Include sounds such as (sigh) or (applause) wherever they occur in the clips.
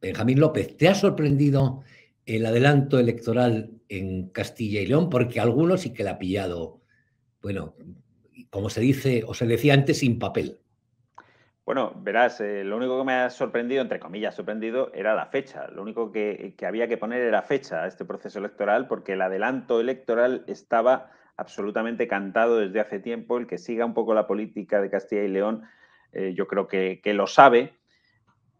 Benjamín López, ¿te ha sorprendido el adelanto electoral en Castilla y León? Porque algunos sí que la ha pillado, bueno, como se dice o se decía antes, sin papel. Bueno, verás, eh, lo único que me ha sorprendido, entre comillas, sorprendido, era la fecha. Lo único que, había que poner era fecha a este proceso electoral, porque el adelanto electoral estaba absolutamente cantado desde hace tiempo. El que siga un poco la política de Castilla y León, eh, yo creo que lo sabe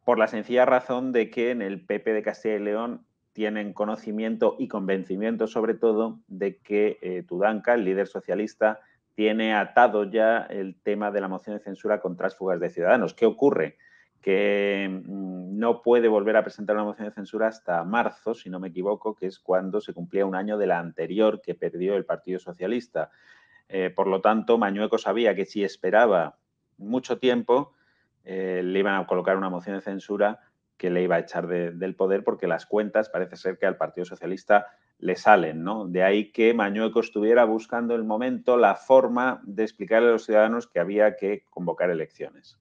por la sencilla razón de que en el PP de Castilla y León tienen conocimiento y convencimiento sobre todo de que eh, Tudanca, el líder socialista, tiene atado ya el tema de la moción de censura con fugas de ciudadanos. ¿Qué ocurre? Que mm, no puede volver a presentar una moción de censura hasta marzo, si no me equivoco, que es cuando se cumplía un año de la anterior que perdió el Partido Socialista. Eh, por lo tanto, Mañueco sabía que si esperaba mucho tiempo, eh, le iban a colocar una moción de censura que le iba a echar del poder porque las cuentas parece ser que al Partido Socialista le salen, ¿no? De ahí que Mañueco estuviera buscando el momento, la forma de explicarle a los ciudadanos que había que convocar elecciones.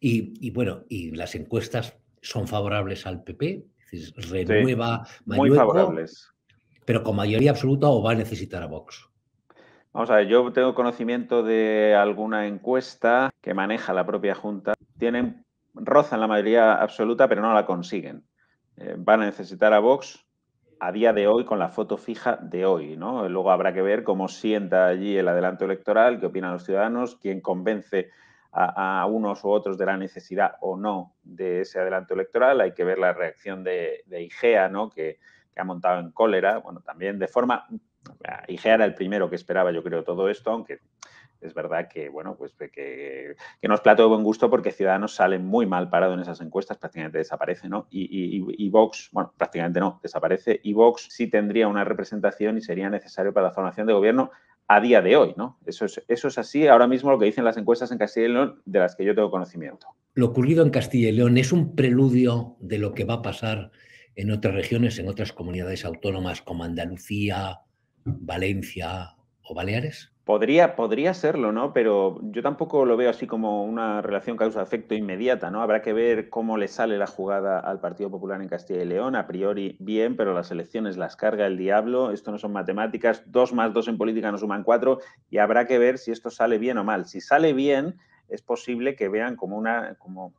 Y, bueno, y las encuestas son favorables al PP, es renueva Muy favorables. Pero con mayoría absoluta o va a necesitar a Vox. Vamos a ver, yo tengo conocimiento de alguna encuesta que maneja la propia Junta. Tienen, rozan la mayoría absoluta, pero no la consiguen. Eh, van a necesitar a Vox a día de hoy con la foto fija de hoy, ¿no? Luego habrá que ver cómo sienta allí el adelanto electoral, qué opinan los ciudadanos, quién convence a, unos u otros de la necesidad o no de ese adelanto electoral. Hay que ver la reacción de, IGEA, ¿no? Que, que ha montado en cólera, bueno, también de forma IGEA era el primero que esperaba, yo creo, todo esto, aunque es verdad que, bueno, pues que, no es plato de buen gusto porque Ciudadanos sale muy mal parado en esas encuestas, prácticamente desaparece, ¿no? Y, y, Vox, bueno, prácticamente no, desaparece. Y Vox sí tendría una representación y sería necesario para la formación de gobierno a día de hoy, ¿no? Eso es, eso es así ahora mismo lo que dicen las encuestas en Castilla y León de las que yo tengo conocimiento. Lo ocurrido en Castilla y León es un preludio de lo que va a pasar en otras regiones, en otras comunidades autónomas como Andalucía, Valencia o Baleares? Podría, podría serlo, ¿no? Pero yo tampoco lo veo así como una relación causa-efecto inmediata, ¿no? Habrá que ver cómo le sale la jugada al Partido Popular en Castilla y León. A priori, bien, pero las elecciones las carga el diablo. Esto no son matemáticas. Dos más dos en política no suman cuatro. Y habrá que ver si esto sale bien o mal. Si sale bien, es posible que vean como una, como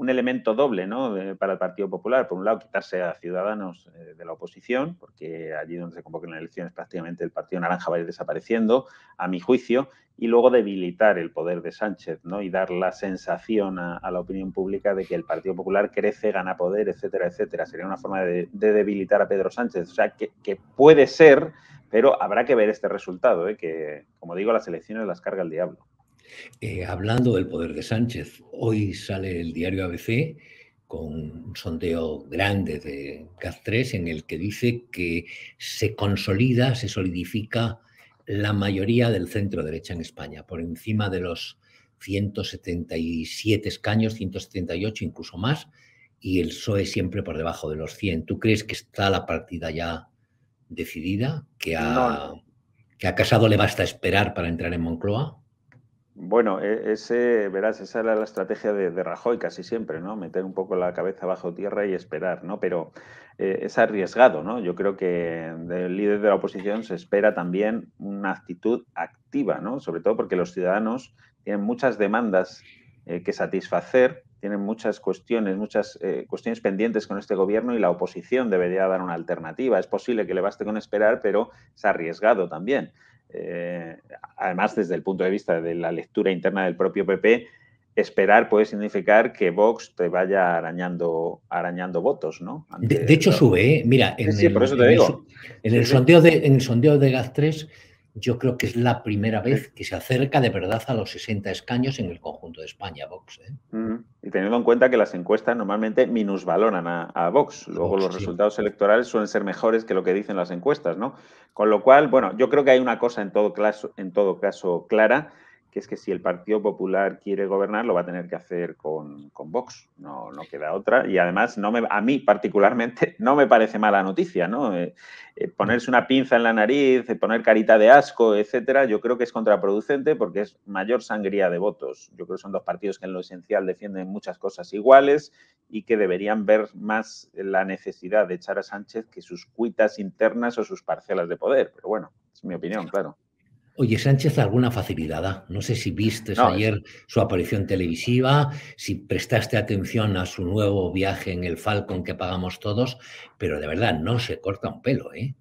un elemento doble ¿no? para el Partido Popular. Por un lado, quitarse a Ciudadanos eh, de la oposición, porque allí donde se convocan las elecciones prácticamente el Partido Naranja va a ir desapareciendo, a mi juicio, y luego debilitar el poder de Sánchez ¿no? y dar la sensación a, la opinión pública de que el Partido Popular crece, gana poder, etcétera, etcétera. Sería una forma de, debilitar a Pedro Sánchez. O sea, que, que, puede ser, pero habrá que ver este resultado, ¿eh? que, como digo, las elecciones las carga el diablo. Eh, hablando del poder de Sánchez, hoy sale el diario ABC con un sondeo grande de Castres 3 en el que dice que se consolida, se solidifica la mayoría del centro derecha en España, por encima de los 177 escaños, 178 incluso más, y el PSOE siempre por debajo de los 100. ¿Tú crees que está la partida ya decidida? ¿Que que a Casado le basta esperar para entrar en Moncloa? Bueno, e-, verás, esa era la estrategia de, Rajoy casi siempre, ¿no? Meter un poco la cabeza bajo tierra y esperar, ¿no? Pero eh, es arriesgado, ¿no? Yo creo que del líder de la oposición se espera también una actitud activa, ¿no? Sobre todo porque los ciudadanos tienen muchas demandas eh, que satisfacer, tienen muchas cuestiones, muchas eh, cuestiones pendientes con este gobierno y la oposición debería dar una alternativa. Es posible que le baste con esperar, pero es arriesgado también. Eh, además desde el punto de vista de la lectura interna del propio PP, esperar puede significar que Vox te vaya arañando, arañando votos, ¿no? de, hecho, sube, mira, en el, por sondeo de, en el sondeo de 3 yo creo que es la primera vez que se acerca de verdad a los 60 escaños en el conjunto de España, Vox. ¿eh? Y teniendo en cuenta que las encuestas normalmente minusvaloran a, Vox, luego los resultados electorales suelen ser mejores que lo que dicen las encuestas, ¿no? Con lo cual, bueno, yo creo que hay una cosa en todo caso, en todo caso clara, que es que si el Partido Popular quiere gobernar, lo va a tener que hacer con, con Vox, no, no, queda otra. Y además, no me, a mí particularmente, (laughs) no me parece mala noticia, ¿no? Eh, eh, ponerse una pinza en la nariz, eh, poner carita de asco, etcétera, yo creo que es contraproducente porque es mayor sangría de votos. Yo creo que son dos partidos que en lo esencial defienden muchas cosas iguales y que deberían ver más la necesidad de echar a Sánchez que sus cuitas internas o sus parcelas de poder. Pero bueno, es mi opinión, claro. Oye, Sánchez, ¿alguna facilidad? No sé si viste ayer su aparición televisiva, si prestaste atención a su nuevo viaje en el Falcon que pagamos todos, pero de verdad no se corta un pelo, ¿eh?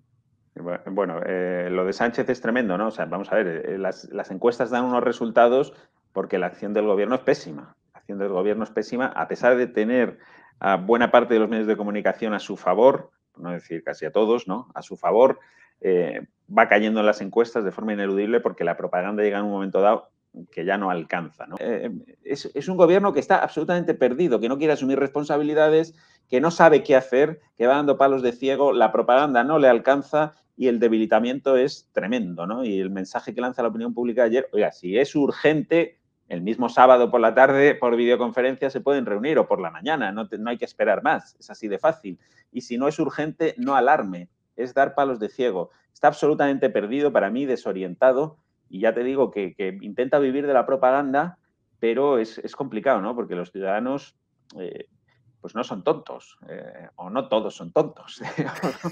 Bueno, eh, lo de Sánchez es tremendo, ¿no? O sea, vamos a ver, eh, las, encuestas dan unos resultados porque la acción del gobierno es pésima. La acción del gobierno es pésima, a pesar de tener a buena parte de los medios de comunicación a su favor, no decir casi a todos, ¿no? A su favor. Eh, va cayendo en las encuestas de forma ineludible porque la propaganda llega en un momento dado que ya no alcanza. Eh, eh, es, un gobierno que está absolutamente perdido, que no quiere asumir responsabilidades, que no sabe qué hacer, que va dando palos de ciego, la propaganda no le alcanza y el debilitamiento es tremendo. Y el mensaje que lanza la opinión pública ayer, oiga, si es urgente, el mismo sábado por la tarde, por videoconferencia, se pueden reunir o por la mañana, no, no hay que esperar más, es así de fácil. Y si no es urgente, no alarme, es dar palos de ciego está absolutamente perdido, para mí desorientado, y ya te digo que, intenta vivir de la propaganda, pero es, es complicado, ¿no? Porque los ciudadanos... Eh, pues no son tontos, eh, o no todos son tontos. (laughs)